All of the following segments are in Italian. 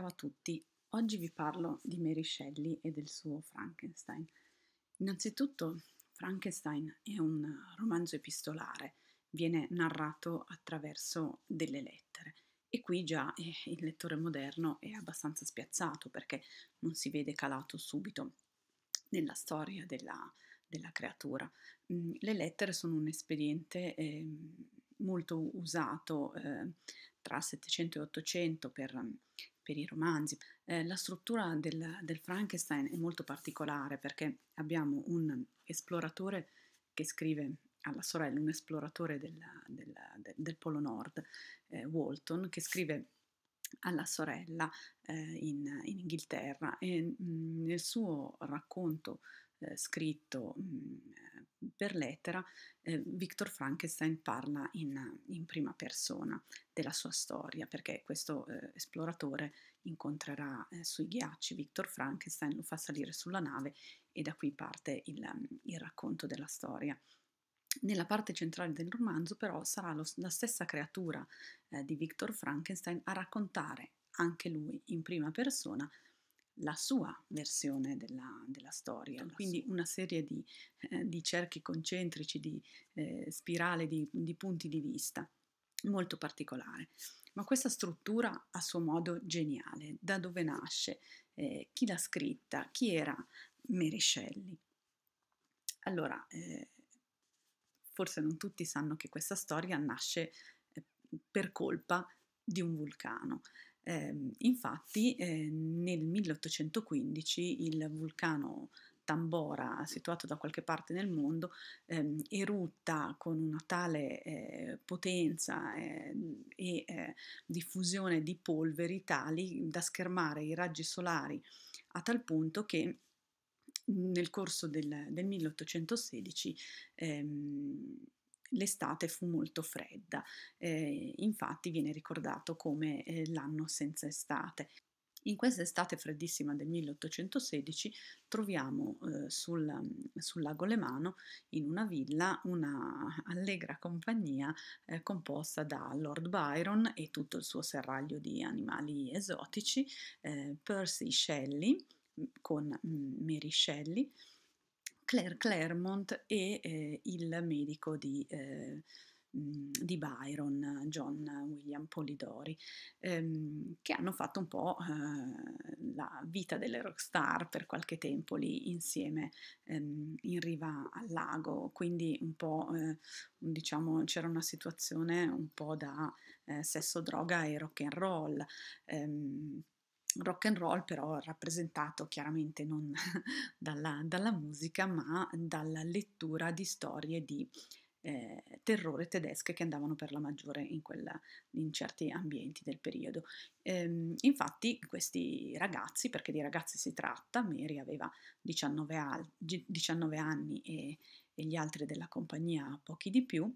ciao a tutti, oggi vi parlo di Mary Shelley e del suo Frankenstein. Innanzitutto, Frankenstein è un romanzo epistolare, viene narrato attraverso delle lettere e qui già eh, il lettore moderno è abbastanza spiazzato perché non si vede calato subito nella storia della, della creatura. Mm, le lettere sono un espediente eh, molto usato eh, tra 700 e 800 per per i romanzi. Eh, la struttura del, del Frankenstein è molto particolare perché abbiamo un esploratore che scrive alla sorella, un esploratore della, della, del, del, Polo Nord, eh, Walton, che scrive alla sorella eh, in, in, Inghilterra e mh, mm, nel suo racconto eh, scritto mh, mm, per lettera, eh, Victor Frankenstein parla in, in, prima persona della sua storia, perché questo eh, esploratore incontrerà eh, sui ghiacci Victor Frankenstein, lo fa salire sulla nave e da qui parte il, il racconto della storia. Nella parte centrale del romanzo però sarà lo, la stessa creatura eh, di Victor Frankenstein a raccontare anche lui in prima persona la sua versione della, della storia, la quindi sua. una serie di, eh, di, cerchi concentrici, di eh, spirale, di, di punti di vista, molto particolare. Ma questa struttura a suo modo geniale, da dove nasce, eh, chi l'ha scritta, chi era Meriscelli. Allora, eh, forse non tutti sanno che questa storia nasce eh, per colpa di un vulcano. Eh, infatti eh, nel 1815 il vulcano Tambora, situato da qualche parte nel mondo, ehm, erutta con una tale eh, potenza eh, e eh, diffusione di polveri tali da schermare i raggi solari a tal punto che nel corso del, del 1816 ehm, l'estate fu molto fredda, eh, infatti viene ricordato come eh, l'anno senza estate. In questa estate freddissima del 1816 troviamo eh, sul, sul, lago Lemano, in una villa, una allegra compagnia eh, composta da Lord Byron e tutto il suo serraglio di animali esotici, eh, Percy Shelley mm, con mm, Mary Shelley, Claire Claremont e eh, il medico di, eh, mm, di, Byron, John William Polidori, ehm, che hanno fatto un po' eh, la vita delle rockstar per qualche tempo lì insieme ehm, in riva al lago, quindi un po' eh, diciamo c'era una situazione un po' da eh, sesso, droga e rock and roll. Ehm, rock and roll però rappresentato chiaramente non dalla, dalla musica ma dalla lettura di storie di eh, terrore tedesche che andavano per la maggiore in, quella, in certi ambienti del periodo. Ehm, infatti questi ragazzi, perché di ragazzi si tratta, Mary aveva 19, al, 19 anni e, e gli altri della compagnia pochi di più,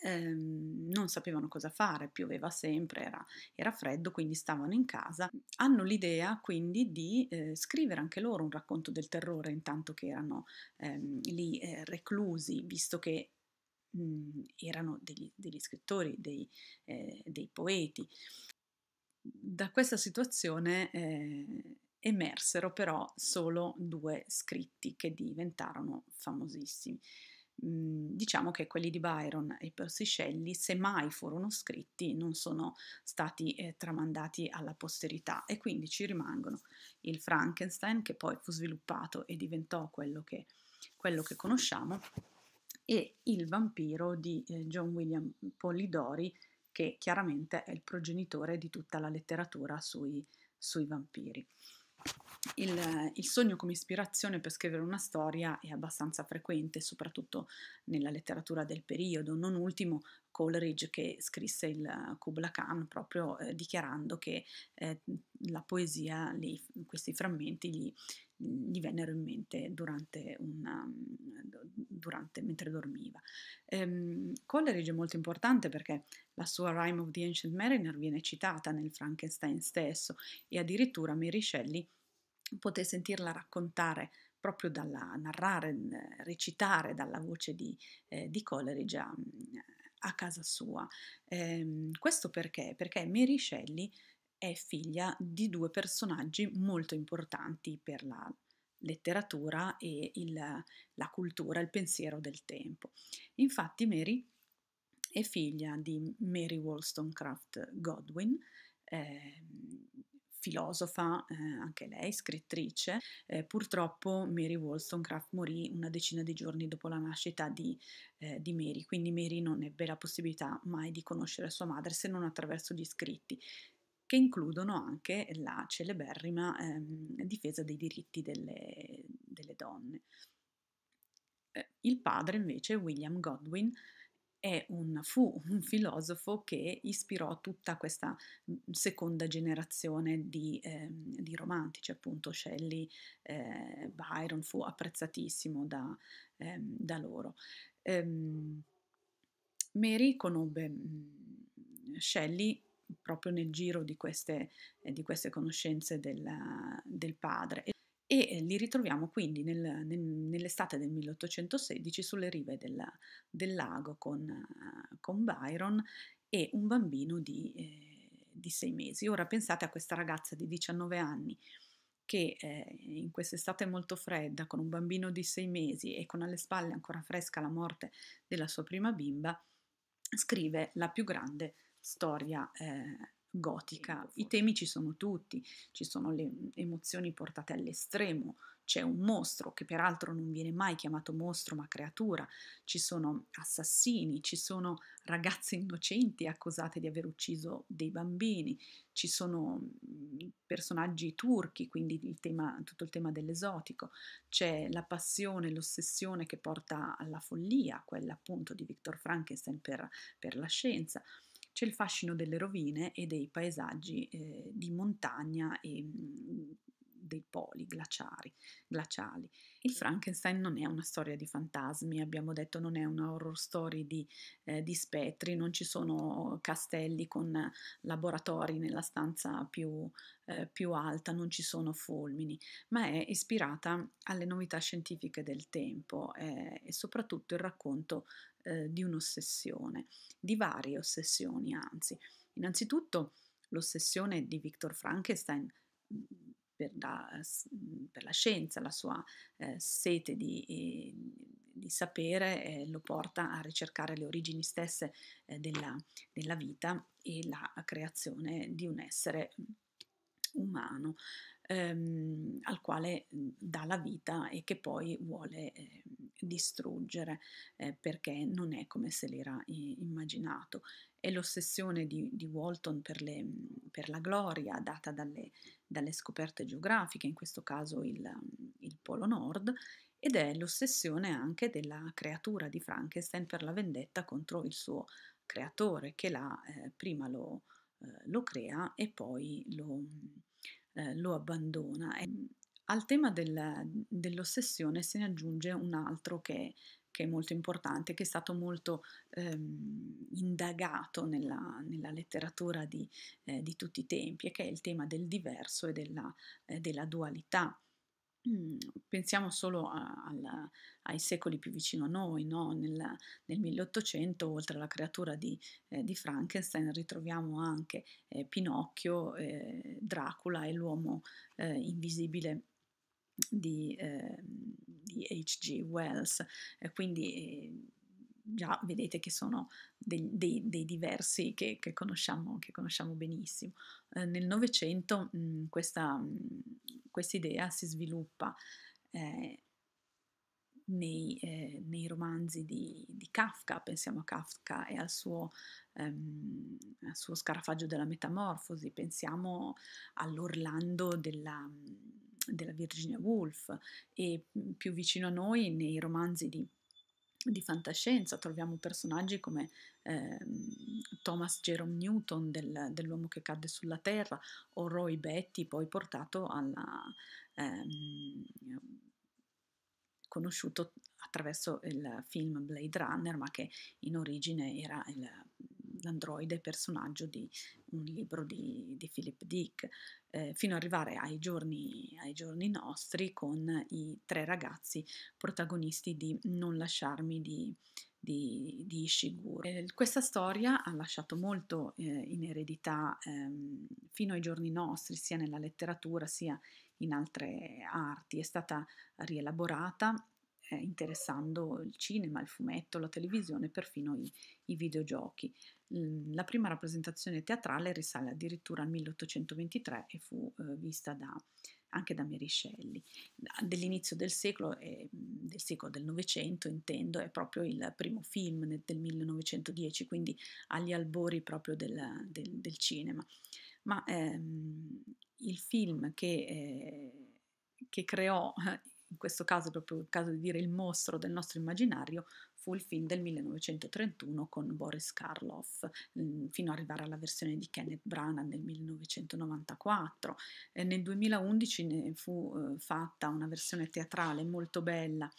ehm, non sapevano cosa fare, pioveva sempre, era, era, freddo, quindi stavano in casa. Hanno l'idea quindi di eh, scrivere anche loro un racconto del terrore intanto che erano ehm, lì eh, reclusi, visto che mh, mm, erano degli, degli, scrittori, dei, eh, dei poeti. Da questa situazione eh, emersero però solo due scritti che diventarono famosissimi. Mhmm, diciamo che quelli di Byron e Percy Shelley, se mai furono scritti, non sono stati eh, tramandati alla posterità e quindi ci rimangono il Frankenstein che poi fu sviluppato e diventò quello che, quello che conosciamo e il vampiro di eh, John William Polidori che chiaramente è il progenitore di tutta la letteratura sui, sui vampiri. Il, il, sogno come ispirazione per scrivere una storia è abbastanza frequente, soprattutto nella letteratura del periodo, non ultimo Coleridge che scrisse il Kubla Khan proprio eh, dichiarando che eh, la poesia, gli, questi frammenti gli, gli vennero in mente durante una, mm, durante, mentre dormiva. Um, ehm, Coleridge è molto importante perché la sua Rime of the Ancient Mariner viene citata nel Frankenstein stesso e addirittura Mary Shelley poté sentirla raccontare proprio dalla narrare, recitare dalla voce di, eh, di Coleridge a, mm, a, casa sua. Um, questo perché? Perché Mary Shelley è figlia di due personaggi molto importanti per la letteratura e il, la cultura, il pensiero del tempo. Infatti Mary è figlia di Mary Wollstonecraft Godwin, eh, filosofa, eh, anche lei, scrittrice. Eh, purtroppo Mary Wollstonecraft morì una decina di giorni dopo la nascita di, eh, di, Mary, quindi Mary non ebbe la possibilità mai di conoscere sua madre se non attraverso gli scritti che includono anche la celeberrima ehm, difesa dei diritti delle, delle donne. Eh, il padre invece, William Godwin, un, fu un filosofo che ispirò tutta questa seconda generazione di, eh, di romantici, appunto Shelley, eh, Byron fu apprezzatissimo da, eh, da loro. Ehm, Mary conobbe Shelley proprio nel giro di queste, eh, di queste conoscenze del, del padre. E, eh, li ritroviamo quindi nel, nel, nell'estate del 1816 sulle rive del, del lago con, con, Byron e un bambino di, eh, di, sei mesi. Ora pensate a questa ragazza di 19 anni che eh, in quest'estate molto fredda, con un bambino di sei mesi e con alle spalle ancora fresca la morte della sua prima bimba, scrive la più grande storia eh, gotica. I temi ci sono tutti, ci sono le emozioni portate all'estremo, c'è un mostro che peraltro non viene mai chiamato mostro ma creatura, ci sono assassini, ci sono ragazze innocenti accusate di aver ucciso dei bambini, ci sono mm, personaggi turchi, quindi il tema, tutto il tema dell'esotico, c'è la passione, l'ossessione che porta alla follia, quella appunto di Victor Frankenstein per, per la scienza, c'è il fascino delle rovine e dei paesaggi eh, di montagna e mm, dei poli glaciari, glaciali. Il Frankenstein non è una storia di fantasmi, abbiamo detto non è una horror story di, eh, di spettri, non ci sono castelli con laboratori nella stanza più, eh, più, alta, non ci sono fulmini, ma è ispirata alle novità scientifiche del tempo eh, e soprattutto il racconto eh, di un'ossessione, di varie ossessioni anzi. Innanzitutto l'ossessione di Viktor Frankenstein mm, per la, mm, per la scienza, la sua eh, sete di, eh, di sapere eh, lo porta a ricercare le origini stesse della, della vita e la creazione di un essere umano ehm, al quale mm, dà la vita e che poi vuole eh, distruggere eh, perché non è come se l'era immaginato. È l'ossessione di, di Walton per, le, per, la gloria data dalle, dalle, scoperte geografiche, in questo caso il, il Polo Nord, ed è l'ossessione anche della creatura di Frankenstein per la vendetta contro il suo creatore che là, eh, prima lo, eh, lo, crea e poi lo, eh, lo abbandona. E al tema del, dell'ossessione se ne aggiunge un altro che, che, è molto importante, che è stato molto ehm, indagato nella, nella letteratura di, eh, di, tutti i tempi, e che è il tema del diverso e della, eh, della dualità. Mm, pensiamo solo a, alla, ai secoli più vicino a noi, no? nel, nel, 1800, oltre alla creatura di, eh, di Frankenstein, ritroviamo anche eh, Pinocchio, eh, Dracula e l'uomo eh, invisibile di, eh, di H.G. Wells, eh, quindi ehm, già vedete che sono dei, dei, dei diversi che, che, conosciamo, che, conosciamo, benissimo. Eh, nel Novecento mhmm, questa mhmm, idea si sviluppa eh, nei, eh, nei, romanzi di, di, Kafka, pensiamo a Kafka e al suo, ehm, al suo scarafaggio della metamorfosi, pensiamo all'Orlando della mhmm, della Virginia Woolf e mhmm, più vicino a noi nei romanzi di di fantascienza, troviamo personaggi come eh, Thomas Jerome Newton del, dell'uomo che cadde sulla Terra o Roy Betty, poi portato alla, ehm, conosciuto attraverso il film Blade Runner, ma che in origine era il l'androide personaggio di un libro di, di Philip Dick, eh, fino ad arrivare ai giorni, ai giorni, nostri con i tre ragazzi protagonisti di Non lasciarmi di, di, di Ishiguro. Eh, questa storia ha lasciato molto eh, in eredità ehm, fino ai giorni nostri, sia nella letteratura sia in altre arti. È stata rielaborata eh, interessando il cinema, il fumetto, la televisione, perfino i, i videogiochi. La prima rappresentazione teatrale risale addirittura al 1823 e fu eh, vista da, anche da Mary Shelley. Dell'inizio del secolo, eh, del secolo del Novecento intendo, è proprio il primo film nel, del 1910, quindi agli albori proprio del, del, del cinema. Ma ehm, il film che, eh, che creò eh, questo caso è proprio il caso di dire il mostro del nostro immaginario, fu il film del 1931 con Boris Karloff, mm, fino ad arrivare alla versione di Kenneth Branagh nel 1994. E nel 2011 ne fu eh, fatta una versione teatrale molto bella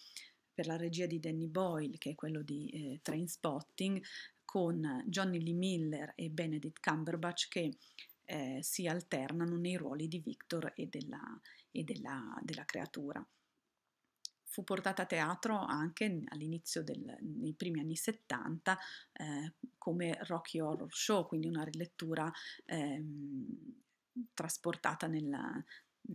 per la regia di Danny Boyle, che è quello di eh, Train Spotting, con Johnny Lee Miller e Benedict Cumberbatch che eh, si alternano nei ruoli di Victor e della, e della, della creatura fu portata a teatro anche all'inizio dei primi anni 70 eh, come Rocky Horror Show, quindi una rilettura eh, trasportata nella,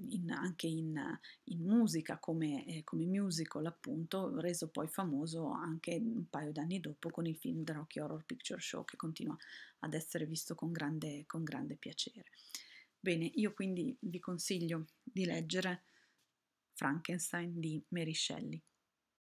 in, anche in, in musica come, eh, come, musical appunto, reso poi famoso anche un paio d'anni dopo con il film The Rocky Horror Picture Show che continua ad essere visto con grande, con grande piacere. Bene, io quindi vi consiglio di leggere Frankenstein di Mary Shelley.